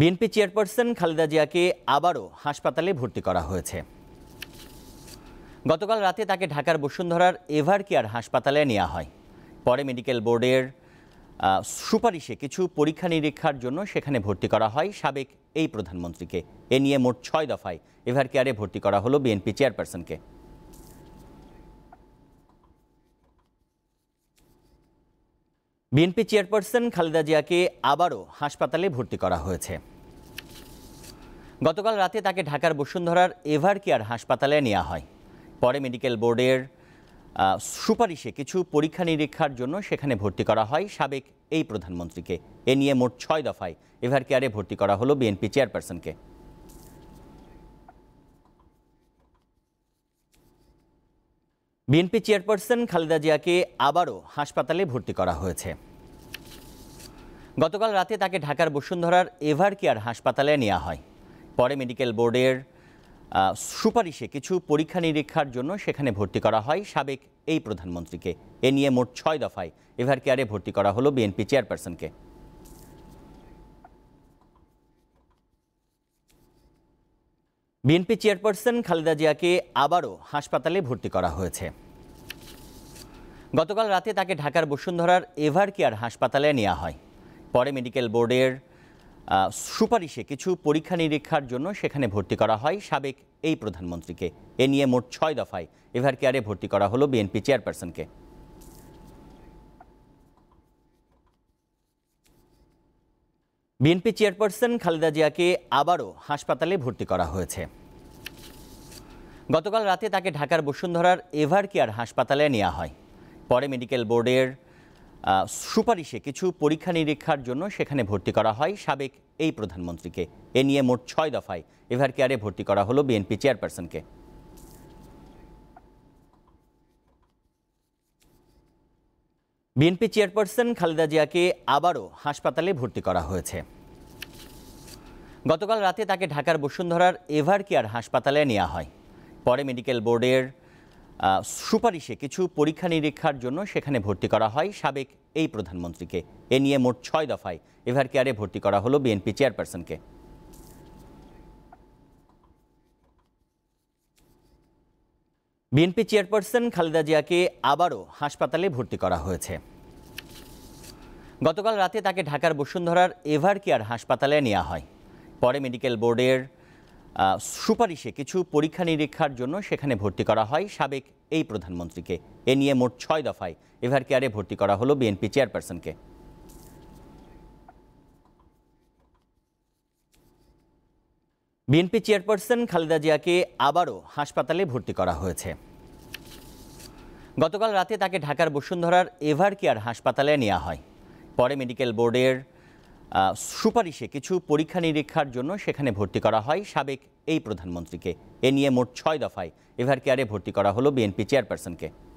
BNP chairperson Khaleda জিয়াকে আবারও হাসপাতালে ভর্তি করা হয়েছে গতকাল রাতে তাকে ঢাকার বসুন্ধরার এভার কেয়ার হাসপাতালে নেওয়া হয় পরে মেডিকেল বোর্ডের সুপারিশে কিছু পরীক্ষা নিরীক্ষার জন্য সেখানে ভর্তি করা হয় সাবেক এই প্রধানমন্ত্রীকে এ নিয়ে মোট ছয় দফায় এভার কেয়ারে ভর্তি করা হলো বিএনপি চেয়ারপারসনকে বিএনপি চেয়ারপারসন খালেদা জিয়াকে আবারও হাসপাতালে ভর্তি করা হয়েছে গতকাল রাতে তাকে ঢাকার বসুন্ধরার এভার কেয়ার হাসপাতালে নেওয়া হয় পরে মেডিকেল বোর্ডের সুপারিশে কিছু পরীক্ষা নিরীক্ষার জন্য সেখানে ভর্তি করা হয় সাবেক এই প্রধানমন্ত্রীকে এ নিয়ে মোট ছয় দফায় এভার কেয়ারে ভর্তি করা হলো বিএনপি চেয়ারপারসনকে বিএনপি চেয়ারপারসন খালেদা জিয়াকে আবারও হাসপাতালে ভর্তি করা হয়েছে গতকাল রাতে তাকে ঢাকার বসুন্ধরার এভার কেয়ার হাসপাতালে নেওয়া হয় পরে মেডিকেল বোর্ডের সুপারিশে কিছু পরীক্ষা নিরীক্ষার জন্য সেখানে ভর্তি করা হয় সাবেক এই প্রধানমন্ত্রীকে এ নিয়ে মোট ছয় দফায় এভার কেয়ারে ভর্তি করা হলো বিএনপি চেয়ারপারসনকে বিএনপি চেয়ারপারসন খালেদা জিয়াকে আবারও হাসপাতালে ভর্তি করা হয়েছে গতকাল রাতে তাকে ঢাকার বসুন্ধরার এভার কেয়ার হাসপাতালে নেওয়া হয় পরে মেডিকেল বোর্ডের সুপারিশে কিছু পরীক্ষা নিরীক্ষার জন্য সেখানে ভর্তি করা হয় সাবেক এই প্রধানমন্ত্রীকে এ নিয়ে মোট ছয় দফায় এভার কেয়ারে ভর্তি করা হলো বিএনপি চেয়ারপারসনকে বিএনপি চেয়ারপারসন খালেদা জিয়াকে আবারও হাসপাতালে ভর্তি করা হয়েছে গতকাল রাতে তাকে ঢাকার বসুন্ধরার এভার কেয়ার হাসপাতালে নেওয়া হয় পরে মেডিকেল বোর্ডের সুপারিশে কিছু পরীক্ষা নিরীক্ষার জন্য সেখানে ভর্তি করা হয় সাবেক এই প্রধানমন্ত্রীকে এ নিয়ে মোট ছয় দফায় এভার কেয়ারে ভর্তি করা হলো বিএনপি চেয়ারপারসনকে বিএনপি চেয়ারপারসন খালেদা জিয়াকে আবারও হাসপাতালে ভর্তি করা হয়েছে গতকাল রাতে তাকে ঢাকার বসুন্ধরার এভার কেয়ার হাসপাতালে নেওয়া হয় পরে মেডিকেল বোর্ডের সুপারিশে কিছু পরীক্ষা নিরীক্ষার জন্য সেখানে ভর্তি করা হয় সাবেক এই প্রধানমন্ত্রীকে এ নিয়ে মোট ছয় দফায় এভার কেয়ারে ভর্তি করা হলো বিএনপি চেয়ারপারসনকে বিএনপি চেয়ারপারসন খালেদা জিয়াকে আবারও হাসপাতালে ভর্তি করা হয়েছে গতকাল রাতে তাকে ঢাকার বসুন্ধরার এভার কেয়ার হাসপাতালে নেওয়া হয় পরে মেডিকেল বোর্ডের সুপারিশে কিছু পরীক্ষা নিরীক্ষার জন্য সেখানে ভর্তি করা হয় সাবেক এই প্রধানমন্ত্রীকে এ নিয়ে মোট ছয় দফায় এভার কেয়ারে ভর্তি করা হলো বিএনপি চেয়ারপারসনকে বিএনপি চেয়ারপারসন খালেদা জিয়াকে আবারও হাসপাতালে ভর্তি করা হয়েছে গতকাল রাতে তাকে ঢাকার বসুন্ধরার এভার কেয়ার হাসপাতালে নেওয়া হয় পরে মেডিকেল বোর্ডের সুপারিশে কিছু পরীক্ষা নিরীক্ষার জন্য সেখানে ভর্তি করা হয় সাবেক এই প্রধানমন্ত্রীকে এ নিয়ে মোট ছয় দফায় এভার কেয়ারে ভর্তি করা হলো বিএনপি চেয়ারপারসনকে